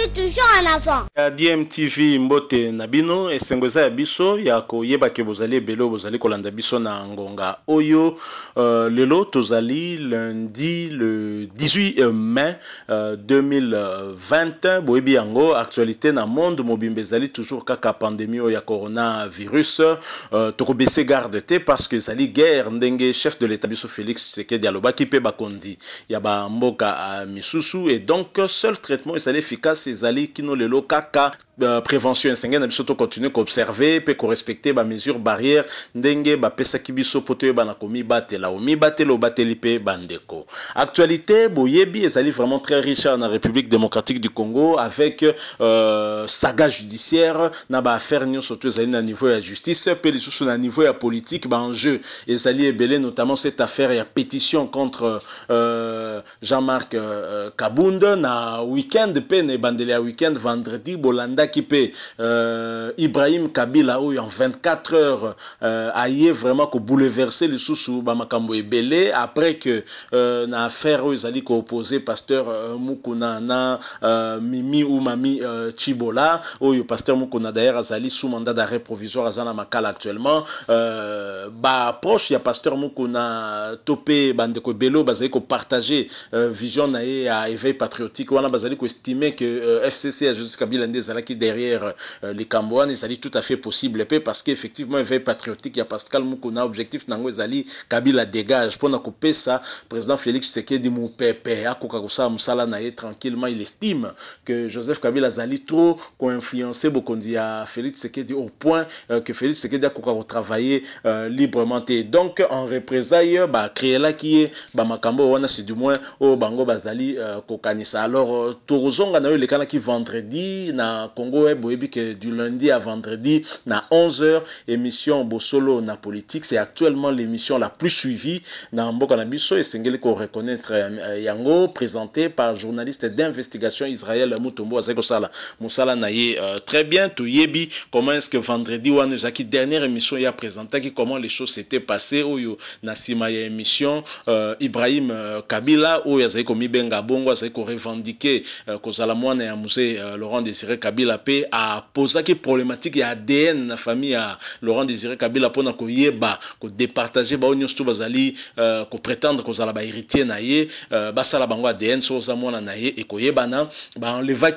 suis toujours en avant. Ya DMTV mbote na bino esengo ya biso ya koyeba ke bozali belo bozali kolanda biso na ngonga oyo euh, lelo tozali lundi le 18 mai 2020 euh, boyebi yango actualité na monde mobimba ezali toujours kaka pandémie oyo ya coronavirus euh, tokobese garde te parce que ezali guerre ndenge chef de l'état biso félix tshisekedi alobaki mpe bakonzi ya bamboka euh, misusu et donc seul traitement ezali efficace ezali kino lelo kaka euh, prévention esengeli continuer qu'observer qu'observer, koobserve respecter ba mesure barrière ndenge bapesaki biso ba na bandeko bah, bah, bah, actualité boyebi ezali vraiment très riche la république démocratique du congo avec euh, saga judiciaire na affaire nyo to ezali na niveau ya justice mpe sur na niveau ya politique baenjeu ezali notamment cette affaire ya pétition contre euh, jean-marc euh, week na weekend peine na bandele ya end vendredi Bolanda qui peut euh, Ibrahim Kabila où en 24 heures a euh, yé vraiment bouleversé bouleverser les sous ba et Belé. après que euh, na affaire oyo ko pasteur euh, Mukunana Mimi ou Mami Chibola, Chibola le pasteur Mukuna d'ailleurs azali sous mandat d'arrêt provisoire Zana makala actuellement euh, ba approche a pasteur Mukuna topé bandeko belo bazali ko partager vision na à éveil patriotique wana bazali ko estimer que FCC a Jésus Kabila ndezala qui derrière euh, les Camboanes, c'est tout à fait possible parce qu'effectivement un veille patriotique il y a Pascal Moukouna objectif nango Zali, Kabila dégage couper ça président Félix Tshisekedi mopepe akoka kosala mosala na ye tranquillement il estime que Joseph Kabila Zali trop co-influencé Bokondi à Félix Tshisekedi au point euh, que Félix Tshisekedi a travaillé euh, librement et donc en représailles bah, qui est. Ma wana c'est du moins au bango bazali euh, kokanisa alors eu na cas qui vendredi na du lundi à vendredi à 11h émission Bosolo na politique c'est actuellement l'émission la plus suivie dans mboka et c'est reconnaître euh, yango présenté par journaliste d'investigation Israël Mutombo Moussala na euh, très bien Tout yebi comment est-ce que vendredi ou dernière émission a présenté comment les choses s'étaient passées oyo na sima émission euh, Ibrahim Kabila oyo azeko mibenga bongo azeko revendiquer kozala mwana ya Laurent Désiré Kabila à poser qui problématique et adn la famille à laurent désiré kabila mpona ko départager euh, ba nyonso to bazali ko koprétendre kozala héritier na ye euh, ba sala bango adn so oza mwana na ye ekoyebana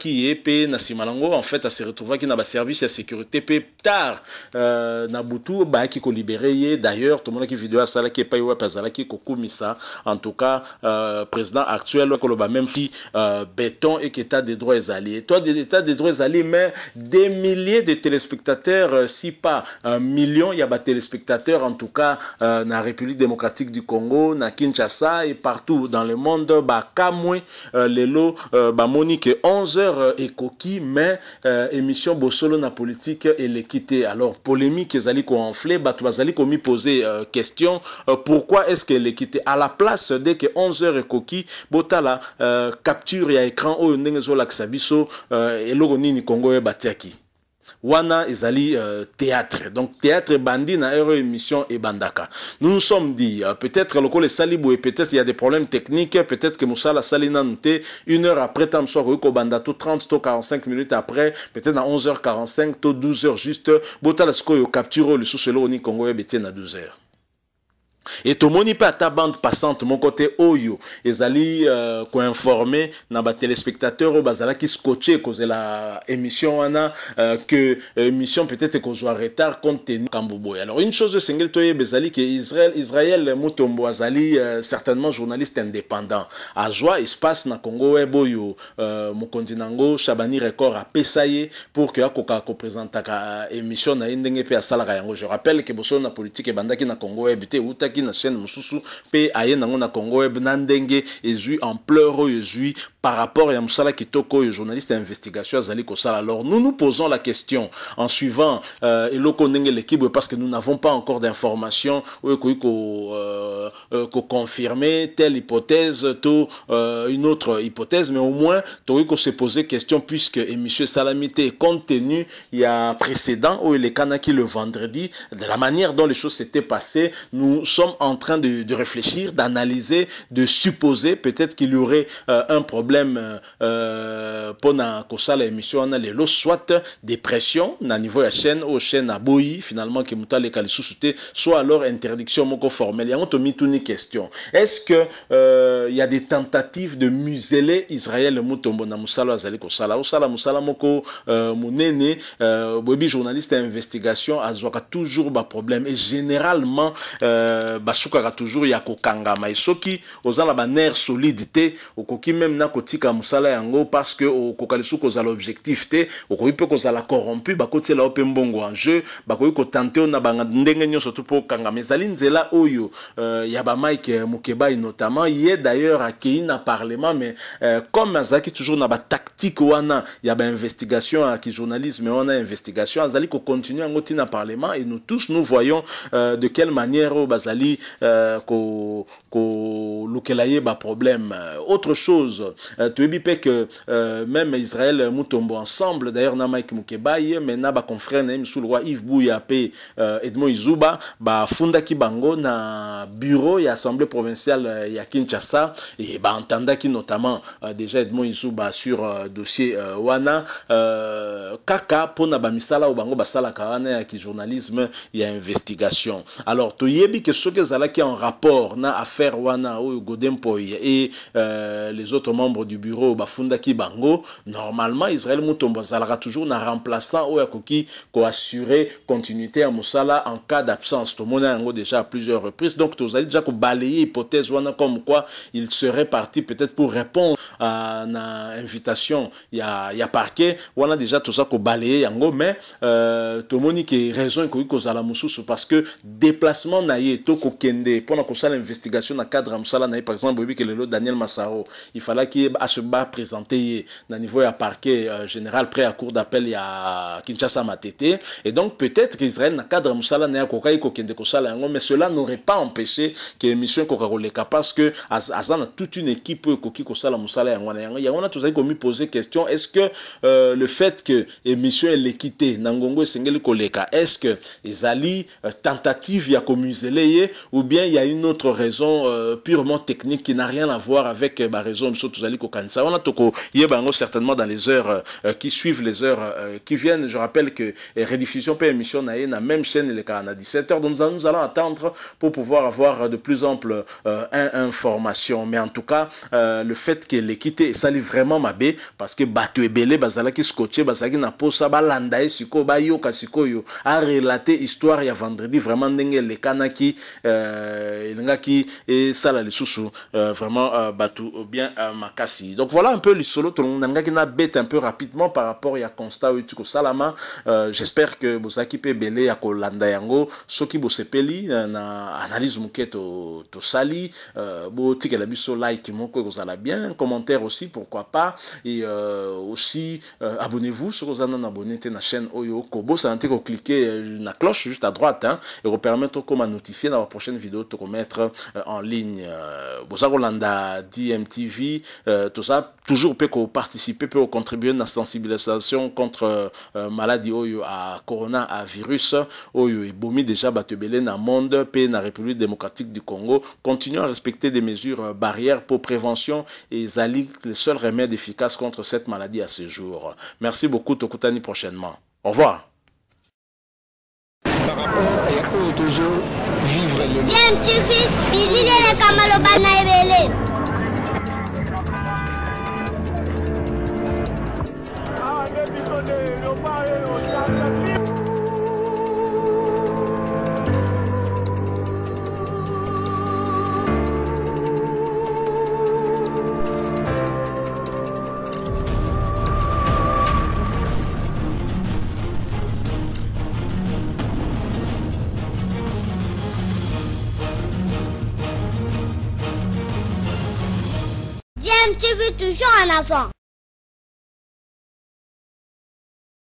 qui ye mpe na simalango en fait se qui na service ya sécurité mpe tard uh, na butu ko libéré ye d'ailleurs tomonaki video asalaki epai wapi ko ça, en tout cas euh, président actuel koloba même fi béton béton eketa de droit et toi des état des droits ezali mais des milliers de téléspectateurs, euh, si pas un million, il y a des téléspectateurs en tout cas euh, dans la République démocratique du Congo, na Kinshasa et partout dans le monde, bah Kamwe, euh, les lots, bah Monique 11h et coquille mais émission Bosolo na politique et l'équité. Alors polémique ils enflé enfler, bah tu vas aller poser question pourquoi est-ce qu'elle est l'équité à la place dès que 11h et coquille botala capture oh, et à écran au ndenge dit que eloko nini congo a batiaki wana ezali euh, théâtre donc théâtre ebandi na heure émission e bandaka. nous nous sommes dit euh, peut-être lokola peut-être il y a des problèmes techniques peut-être que mosala la salina noté une heure après ntango so akoki 30 45 minutes après peut-être à 11h45 to 12h juste botala yo capture le sous ni Congo et na 12h et tomoni mpe ta bande passante mon côté oyo oh, ezali euh, koinforme na batelespectateur oh, bah, qui bazalaki cause kozela émission ana euh, que euh, émission peut-être soit retard compte tenu Kamboboy. alors une chose singulière toi, ezali eh, bah, que Israël Israël, motombo azali euh, certainement journaliste indépendant azwa espace na congo et eh, oyo euh, nango shabani record à ye pour que akokaka kopresentaka euh, émission na ye pe asala asalaka yango je rappelle que bosolo na politique bandaki na congo et eh, qui na chaîne mosusu pe aye nango na congo web na ndenge ezwi ampleur par rapport à mosala kitoko oyo e journaliste d'investigation investigation azali kosala alors nous nous posons la question en suivant euh, eloko ndenge l'équipe parce que nous n'avons pas encore d'information euh, ekoki euh, confirmer telle hypothèse tout euh, une autre hypothèse mais au moins s'est posé question puisque monsieur Salamité salamité compte tenu a précédent où oyo qui le vendredi de la manière dont les choses s'étaient passées nous sommes sommes en train de, de réfléchir, d'analyser, de supposer peut-être qu'il y aurait euh, un problème euh, pendant que ça l'émission en a soit dépression na niveau la chaîne au chaîne à boyi finalement qui mutale les souté soit alors interdiction moko formelle yango to mituni question est-ce que euh, il y a des tentatives de museler Israël mutombo na musala azali ko sala ou sala musala moko euh, mounene bobi journaliste à investigation azwaka toujours ba problème et généralement euh, euh, ka toujours ya kanga e soki ozala ba banaire solidité okoki même na kotika musala yango parce que okokalisuko za kozala objectif te okoki mpe kozala corrompu bako la openbongo mbongo en jeu bakoki kotante yo na bandenge nyonso pour mpo mais ali nzela oyo euh, ya Mike mukebai notamment ye d'ailleurs akei na parlement mais euh, comme azaki toujours na ba tactique wana ya ki journalisme kijournalisme wana investigation azali continuer ngoti na parlement et nous tous nous voyons de quelle manière o bazali ezali ko ko ko ba problème euh, autre chose euh, tu es que que euh, même israël mutombo ensemble d'ailleurs na mike mukebai mais na confrère même sous le roi yves Bouyape, Edmond edmond izuba qui bah, bango na bureau ya assemblée provinciale ya kinshasa bah, entenda ki notamment déjà edmond izuba sur dossier wana kaka pour misala ou bango sala wana ya journalisme ya investigation alors toyebi que ce qui ezalaki en rapport na affaire wana ou godempoy et euh, les autres membres du bureau bafundaki bango normalement israel mutombo azalaka toujours na remplaçant oyo akoki koassure continuité à Moussala en cas d'absence tomona yango déjà à plusieurs reprises donc tozali déjà kobalaye hypothèse wana comme quoi il serait parti peut-être pour répondre à, na invitation ya, ya parquet wana déjà toza kobalaye yango mais euh, tomoni ke raison que kozala mosusu parce que déplacement na pas pendant que kosala investigation na cadre ya mosala na par exemple oyebi ke lelo daniel masaro ifalaki aseba bapresente ye na niveau ya parquet euh, général près ya cour d'appel ya kinshasa matete et donc peut-être qu'Israël, na cadre ya mosala na ye akokaki kokende kosala yango mais cela n'aurait pas empêché ke émission ekoka koleka parce que aza na toute une équipe oyo ekoki kosala mosala yango a yango yango wana tozali komipose question est-ce que euh, le fait que émission eleki te na ngongo esengeli koleka est-ce que ezali euh, tentative ya komusele ye ou bien il y a une autre raison euh, purement technique qui n'a rien à voir avec euh, ma euh, raison biso tozali kokanisa wana tokoyeba ben, yango certainement dans les heures euh, qui suivent les heures qui viennent je rappelle que rediffusion mpe émission na la même chaîne elekaka à 17h donc nous, allons attendre pour pouvoir avoir de plus ample information mais en tout cas le fait que l'équité salit vraiment baie parce que bato ebele bazalaki scotché bazalaki na posa balanda ye a yo sikoyo relaté histoire a vendredi vraiment ndenge kanaki elingaki sous lisusu vraiment euh, bato euh, bien euh, makasi donc voilà un peu lisolo qui n'a bête un peu rapidement par rapport ya constat oyo eti salama j'espère que vous peut ebele ya colandayango yango soki bosepeli na analyse moke la botikela biso like vous allez bien commentaire aussi pourquoi pas et aussi abonnez-vous vous oza nano abonné à la chaîne oyo kobosana te cliquer la cloche juste à droite hein, et permettre okoma à notifier prochaine vidéo te remettre euh, en ligne. Euh, Boza Landa, DMTV, euh, tout ça, toujours peut participer, peut contribuer à la sensibilisation contre maladie oyo à corona, à virus, oyo Bomi déjà dans na monde, dans la République démocratique du Congo, continue à respecter des mesures barrières pour prévention et zali le seul remède efficace contre cette maladie à ce jour. Merci beaucoup, Tokutani prochainement. Au revoir. Je me suis fait, লাফা